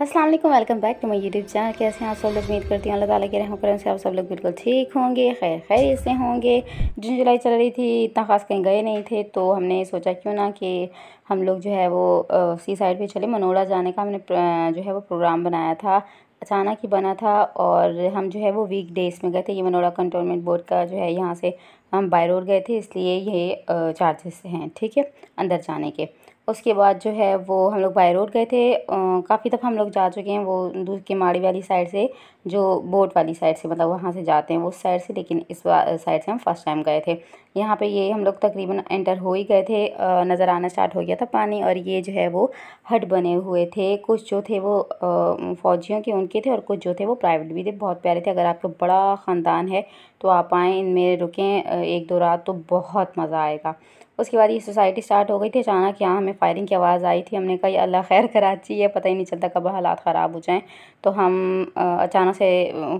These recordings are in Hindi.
Aslam welcome back to my YouTube channel कैसे हैं आप सब लोग उम्मीद करती हूँ अल्लाह ताला के रहम से आप सब लोग बिल्कुल ठीक होंगे खैर खैर से होंगे जून जुलाई चल रही थी इतना ख़ास कहीं गए नहीं थे तो हमने सोचा क्यों ना कि हम लोग जो है वो सी साइड पे चले मनोड़ा जाने का हमने जो है वो प्रोग्राम बनाया था अचानक ही बना था और हम जो है वो वीक डेज़ में गए थे ये मनोड़ा कंटोनमेंट बोर्ड का जो है यहाँ से हम बाई रोड गए थे इसलिए ये चार्जेस हैं ठीक है अंदर जाने के उसके बाद जो है वो हम लोग बाई रोड गए थे काफ़ी दफ़ा हम लोग जा चुके हैं वो दूध की माड़ी वाली साइड से जो बोट वाली साइड से मतलब वहाँ से जाते हैं उस साइड से लेकिन इस साइड से हम फर्स्ट टाइम गए थे यहाँ पे ये हम लोग तकरीबन एंटर हो ही गए थे नज़र आना स्टार्ट हो गया था पानी और ये जो है वो हट बने हुए थे कुछ जो थे वो फौजियों के उनके थे और कुछ जो थे वो प्राइवेट भी थे बहुत प्यारे थे अगर आपका बड़ा ख़ानदान है तो आप आएँ इनमें रुकें एक दो रात तो बहुत मज़ा आएगा उसके बाद ये सोसाइटी स्टार्ट हो गई थी अचानक यहाँ हमें फायरिंग की आवाज़ आई थी हमने कहा अल्लाह खैर कराची है पता ही नहीं चलता कब हालात ख़राब हो जाएँ तो हम अचानक से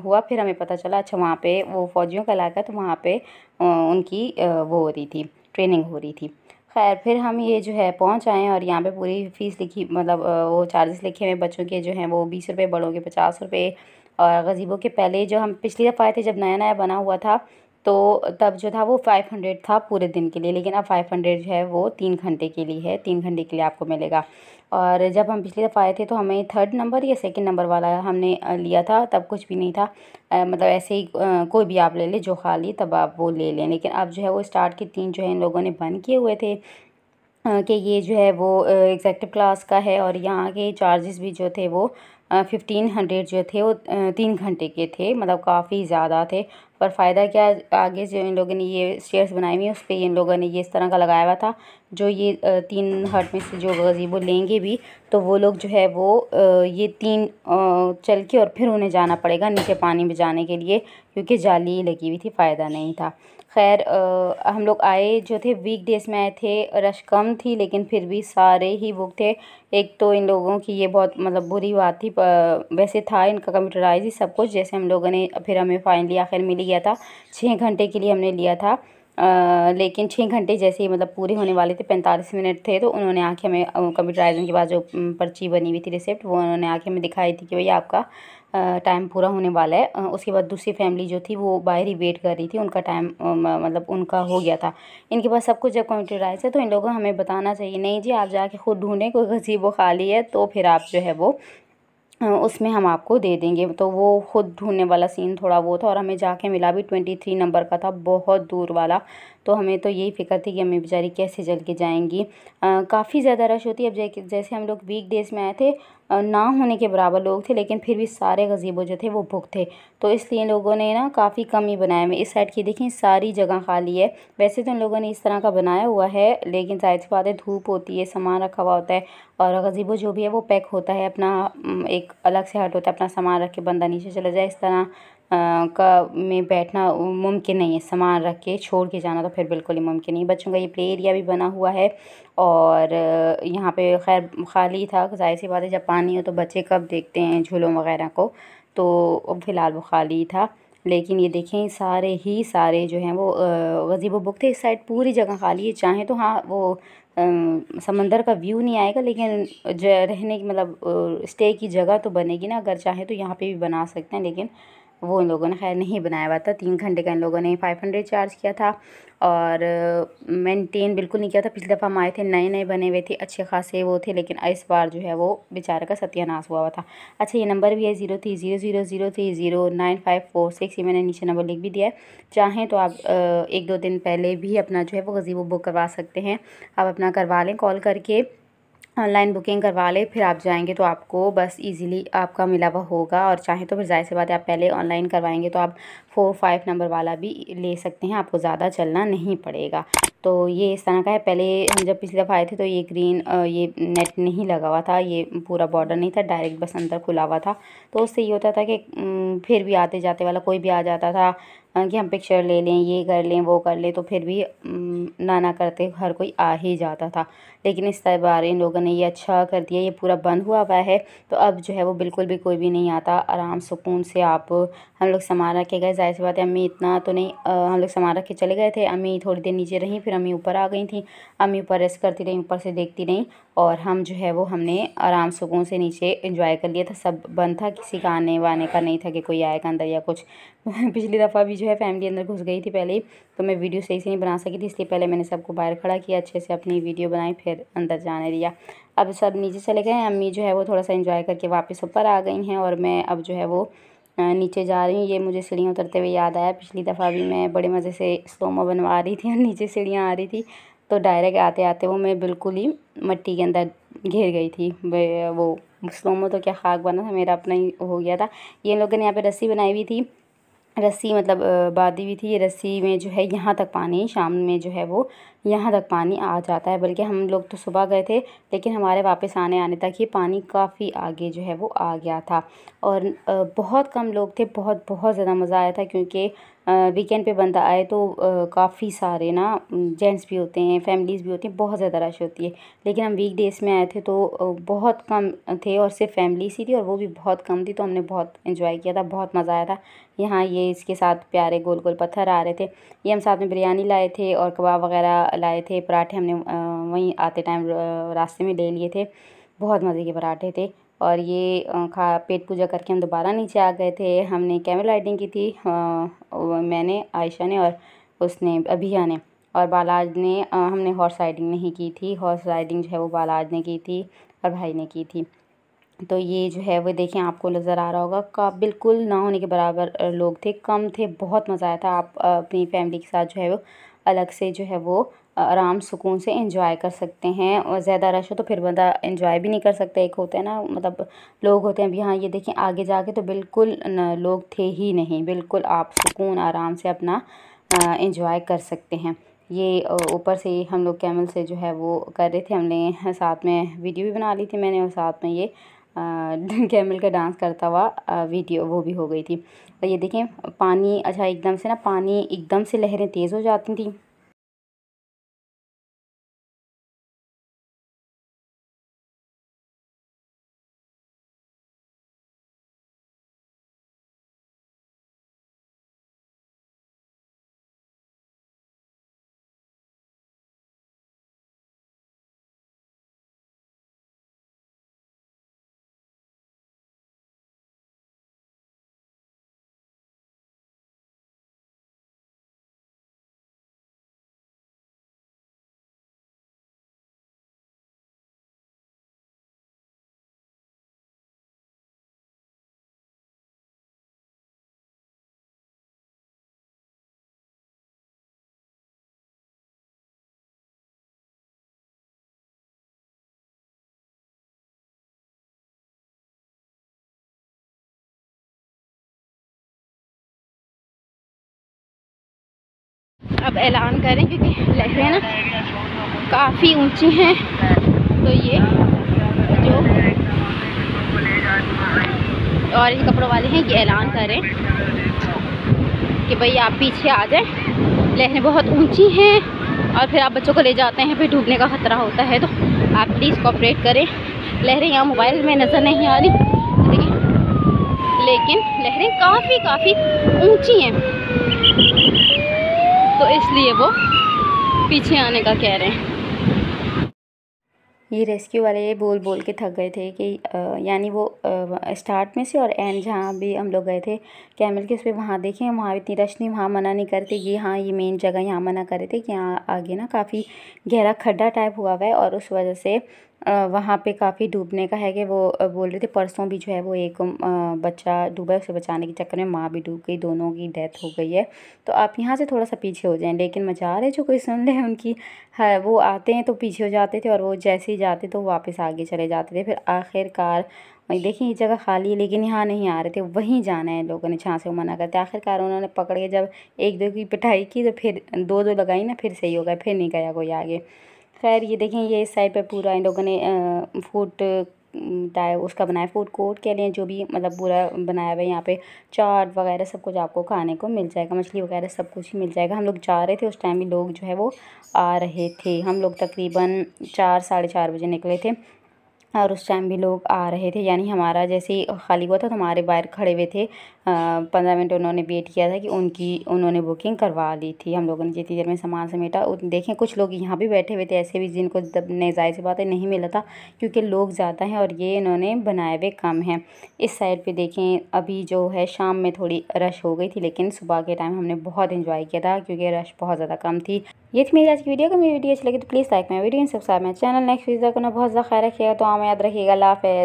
हुआ फिर हमें पता चला अच्छा वहाँ पर वो फ़ौजियों का इलाका तो वहाँ पर उनकी वो हो रही थी ट्रेनिंग हो रही थी खैर फिर हम ये जो है पहुँच आए और यहाँ पे पूरी फ़ीस लिखी मतलब वो चार्जेस लिखे हुए बच्चों के जो हैं वो बीस रुपये बड़ों के पचास रुपये और गजीबों के पहले जो हम पिछली दफ़ा आए थे जब नया नया बना हुआ था तो तब जो था वो फ़ाइव हंड्रेड था पूरे दिन के लिए लेकिन अब फ़ाइव हंड्रेड जो है वो तीन घंटे के लिए है तीन घंटे के लिए आपको मिलेगा और जब हम पिछली दफ़ा आए थे तो हमें थर्ड नंबर या सेकंड नंबर वाला हमने लिया था तब कुछ भी नहीं था आ, मतलब ऐसे ही आ, कोई भी आप ले लें जो खाली तब आप वो ले लें लेकिन अब जो है वो स्टार्ट के तीन जो है इन लोगों ने बंद किए हुए थे कि ये जो है वो एग्जैक्टिव क्लास का है और यहाँ के चार्जेस भी जो थे वो फिफ्टीन हंड्रेड जो थे वो तीन घंटे के थे मतलब काफ़ी ज़्यादा थे पर फ़ायदा क्या आगे से इन लोगों ने ये स्टेयर्स बनाई हुई हैं उस पर इन लोगों ने ये इस तरह का लगाया हुआ था जो ये तीन हट में से जो गजीबो लेंगे भी तो वो लोग जो है वो ये तीन चल के और फिर उन्हें जाना पड़ेगा नीचे पानी में जाने के लिए क्योंकि जाली लगी हुई थी फ़ायदा नहीं था खैर हम लोग आए जो थे वीक डेज़ में आए थे रश कम थी लेकिन फिर भी सारे ही बुक थे एक तो इन लोगों की ये बहुत मतलब बुरी बात थी वैसे था इनका कंप्यूटराइज ही सब कुछ जैसे हम लोगों ने फिर हमें फ़ाइनली आखिर मिल गया था छः घंटे के लिए हमने लिया था आ, लेकिन छः घंटे जैसे ही मतलब पूरे होने वाले थे पैंतालीस मिनट थे तो उन्होंने आके हमें कंप्यूटराइज के बाद जो पर्ची बनी हुई थी रिसिप्ट वो उन्होंने आके हमें दिखाई थी कि भैया आपका टाइम पूरा होने वाला है उसके बाद दूसरी फैमिली जो थी वो बाहर ही वेट कर रही थी उनका टाइम मतलब उनका हो गया था इनके पास सब कुछ जब कंप्यूटराइज है तो इन लोगों को हमें बताना चाहिए नहीं जी आप जाके खुद ढूंढें कोई गजीब वो खाली है तो फिर आप जो है वो उसमें हम आपको दे देंगे तो वो खुद ढूंढने वाला सीन थोड़ा वो था और हमें जाके मिला भी ट्वेंटी थ्री नंबर का था बहुत दूर वाला तो हमें तो यही फिक्र थी कि हमें बेचारी कैसे चल के जाएंगी काफ़ी ज़्यादा रश होती है अब जैसे हम लोग वीक डेज़ में आए थे ना होने के बराबर लोग थे लेकिन फिर भी सारे गज़ीबों जो थे वो बुक थे तो इसलिए लोगों ने ना काफ़ी कम ही बनाया मैं इस साइड की देखें सारी जगह खाली है वैसे तो उन लोगों ने इस तरह का बनाया हुआ है लेकिन जाहिर सी बात है धूप होती है सामान रखा हुआ होता है और गजीबो जो भी है वो पैक होता है अपना एक अलग से हट होता है अपना सामान रख के बंदा नीचे चला जाए इस तरह का में बैठना मुमकिन नहीं है सामान रख के छोड़ के जाना तो फिर बिल्कुल ही मुमकिन नहीं बच्चों का ये प्ले एरिया भी बना हुआ है और यहाँ पे खैर खाली था जाहिर सी बात है जब पानी हो तो बच्चे कब देखते हैं झूलों वगैरह को तो फ़िलहाल वो खाली था लेकिन ये देखें सारे ही सारे जो हैं वो वजीब बुक थे इस साइड पूरी जगह खाली है चाहें तो हाँ वो समंदर का व्यू नहीं आएगा लेकिन रहने की मतलब स्टे की जगह तो बनेगी ना अगर चाहे तो यहाँ पे भी बना सकते हैं लेकिन वो इन लोगों ने खैर नहीं बनाया हुआ था तीन घंटे का इन लोगों ने फाइव हंड्रेड चार्ज किया था और मेंटेन बिल्कुल नहीं किया था पिछली दफ़ा हम आए थे नए नए बने हुए थे अच्छे खासे वो थे लेकिन इस बार जो है वो बेचारे का सत्यानाश हुआ हुआ था अच्छा ये नंबर भी है zero three zero zero zero three zero nine five four six ये मैंने नीचे नंबर लिख भी दिया है चाहें तो आप एक दो दिन पहले भी अपना जो है वो गजीबो बुक करवा सकते हैं आप अपना करवा लें कॉल करके ऑनलाइन बुकिंग करवा लें फिर आप जाएंगे तो आपको बस इजीली आपका मिला हुआ होगा और चाहे तो फिर जाहिर सी बात है आप पहले ऑनलाइन करवाएंगे तो आप फ़ोर फाइव नंबर वाला भी ले सकते हैं आपको ज़्यादा चलना नहीं पड़ेगा तो ये इस तरह का है पहले हम जब पिछली दफ़ा आए थे तो ये ग्रीन ये नेट नहीं लगा हुआ था ये पूरा बॉर्डर नहीं था डायरेक्ट बस अंदर खुला हुआ था तो उससे ये होता था कि फिर भी आते जाते वाला कोई भी आ जाता था कि हम पिक्चर ले लें ये कर लें वो कर लें तो फिर भी ना ना करते हर कोई आ ही जाता था लेकिन इस बार इन लोगों ने ये अच्छा कर दिया ये पूरा बंद हुआ हुआ है तो अब जो है वो बिल्कुल भी कोई भी नहीं आता आराम सुकून से आप हम लोग समारा के गए जाहिर सी बात है अम्मी इतना तो नहीं हम लोग रख के चले गए थे अम्मी थोड़ी देर नीचे रहीं फिर अम्मी ऊपर आ गई थी अम्मी ऊपर रेस्ट करती रहीं ऊपर से देखती रहीं और हम जो है वो हमने आराम सुकून से नीचे इन्जॉय कर लिया था सब बंद था किसी का आने वाने का नहीं था कि कोई आएगा अंदर या कुछ पिछली दफ़ा भी जो है फैमिली अंदर घुस गई थी पहले ही तो मैं वीडियो सही से नहीं बना सकी थी इसलिए पहले मैंने सबको बाहर खड़ा किया अच्छे से अपनी वीडियो बनाई फिर अंदर जाने दिया अब सब नीचे चले गए अम्मी जो है वो थोड़ा सा इन्जॉय करके वापस ऊपर आ गई हैं और मैं अब जो है वो नीचे जा रही हूँ ये मुझे सीढ़ियाँ उतरते हुए याद आया पिछली दफ़ा भी मैं बड़े मज़े से स्लोमो बनवा रही थी और नीचे सीढ़ियाँ आ रही थी तो डायरेक्ट आते आते वो मैं बिल्कुल ही मट्टी के अंदर घिर गई थी वो स्लोमो तो क्या खाक बना था मेरा अपना ही हो गया था ये लोगों ने यहाँ पे रस्सी बनाई हुई थी रस्सी मतलब बांधी हुई थी रस्सी में जो है यहाँ तक पानी शाम में जो है वो यहाँ तक पानी आ जाता है बल्कि हम लोग तो सुबह गए थे लेकिन हमारे वापस आने आने तक ही पानी काफ़ी आगे जो है वो आ गया था और बहुत कम लोग थे बहुत बहुत ज़्यादा मज़ा आया था क्योंकि वीकेंड पे बंदा आए तो काफ़ी सारे ना जेंट्स भी होते हैं फैमिलीज़ भी होती हैं बहुत ज़्यादा रश होती है लेकिन हम वीक डेज़ में आए थे तो बहुत कम थे और सिर्फ फैमिली सी थी और वो भी बहुत कम थी तो हमने बहुत इन्जॉय किया था बहुत मज़ा आया था यहाँ ये इसके साथ प्यारे गोल गोल पत्थर आ रहे थे ये हम साथ में बिरयानी लाए थे और कबाब वगैरह लाए थे पराठे हमने वहीं आते टाइम रास्ते में ले लिए थे बहुत मज़े के पराठे थे और ये खा पेट पूजा करके हम दोबारा नीचे आ गए थे हमने कैमल राइडिंग की थी मैंने आयशा ने और उसने अभिया ने और बालाज ने हमने हॉर्स राइडिंग नहीं की थी हॉर्स राइडिंग जो है वो बालाज ने की थी और भाई ने की थी तो ये जो है वो देखें आपको नज़र आ रहा होगा का बिल्कुल ना होने के बराबर लोग थे कम थे बहुत मज़ा आया था आप अपनी फैमिली के साथ जो है वो अलग से जो है वो आराम सुकून से इंजॉय कर सकते हैं और ज़्यादा रश हो तो फिर बंदा इंजॉय भी नहीं कर सकता एक होता है ना मतलब लोग होते हैं अभी हाँ ये देखें आगे जाके तो बिल्कुल लोग थे ही नहीं बिल्कुल आप सुकून आराम से अपना इंजॉय कर सकते हैं ये ऊपर से हम लोग कैमल से जो है वो कर रहे थे हमने साथ में वीडियो भी बना ली थी मैंने और साथ में ये कैमल का डांस करता हुआ वीडियो वो भी हो गई थी और ये देखें पानी अच्छा एकदम से ना पानी एकदम से लहरें तेज़ हो जाती थी अब ऐलान करें क्योंकि लहरें ना काफ़ी ऊंची हैं तो ये जो ऑरेंज कपड़ों वाले हैं ये ऐलान करें कि भाई आप पीछे आ जाएं लहरें बहुत ऊंची हैं और फिर आप बच्चों को ले जाते हैं फिर डूबने का ख़तरा होता है तो आप प्लीज़ कॉपरेट करें लहरें यहाँ मोबाइल में नज़र नहीं आ रही लेकिन लहरें काफ़ी काफ़ी ऊंची हैं तो इसलिए वो पीछे आने का कह रहे हैं ये रेस्क्यू वाले ये बोल बोल के थक गए थे कि यानी वो आ, स्टार्ट में से और एंड जहाँ भी हम लोग गए थे कैमल के उस पर वहाँ देखे वहाँ इतनी रश नहीं वहाँ मना नहीं करते कि हाँ ये मेन जगह यहाँ मना कर रहे थे कि यहाँ आगे ना काफ़ी गहरा खड्डा टाइप हुआ हुआ है और उस वजह से वहाँ पे काफ़ी डूबने का है कि वो बोल रहे थे परसों भी जो है वो एक बच्चा डूबा है उसे बचाने के चक्कर में माँ भी डूब गई दोनों की डेथ हो गई है तो आप यहाँ से थोड़ा सा पीछे हो जाएं लेकिन मज़ा आ रहा है जो कोई सुन रहे हैं उनकी है वो आते हैं तो पीछे हो जाते थे और वो जैसे ही जाते तो वापस आगे चले जाते थे फिर आखिरकार वहीं देखिए ये जगह खाली है लेकिन यहाँ नहीं आ रहे थे वहीं जाना है लोगों ने जहाँ से वो मना करते आखिरकार उन्होंने पकड़ के जब एक दो की पिटाई की तो फिर दो दो लगाई ना फिर सही हो गया फिर नहीं गया कोई आगे खैर ये देखें ये इस साइड पे पूरा इन लोगों ने फूड डाय उसका बनाया फूड कोर्ट के लिए जो भी मतलब पूरा बनाया हुआ है यहाँ पे चाट वगैरह सब कुछ आपको खाने को मिल जाएगा मछली वगैरह सब कुछ ही मिल जाएगा हम लोग जा रहे थे उस टाइम भी लोग जो है वो आ रहे थे हम लोग तकरीबन चार साढ़े चार बजे निकले थे और उस टाइम भी लोग आ रहे थे यानी हमारा जैसे ही खाली हुआ था तो हमारे बाहर खड़े हुए थे पंद्रह मिनट उन्होंने वेट किया था कि उनकी उन्होंने बुकिंग करवा ली थी हम लोगों ने जितनी देर में सामान समेटा देखें कुछ लोग यहाँ भी बैठे हुए थे ऐसे भी जिनको जब जाहिर सी बातें नहीं मिला था क्योंकि लोग ज़्यादा हैं और ये इन्होंने बनाए हुए कम हैं इस साइड पे देखें अभी जो है शाम में थोड़ी रश हो गई थी लेकिन सुबह के टाइम हमने बहुत इन्जॉय किया था क्योंकि रश बहुत ज़्यादा कम थी ये थी मेरी आज की वीडियो अगर मेरी वीडियो अच्छी लगी तो प्लीज़ लाइक मैं वीडियो सब्सक्राइब मैं चैनल नेक्स्ट वीडियो को ना बहुत ज़्यादा ख्याल रखिएगा तो आम याद रखिएगा लाफ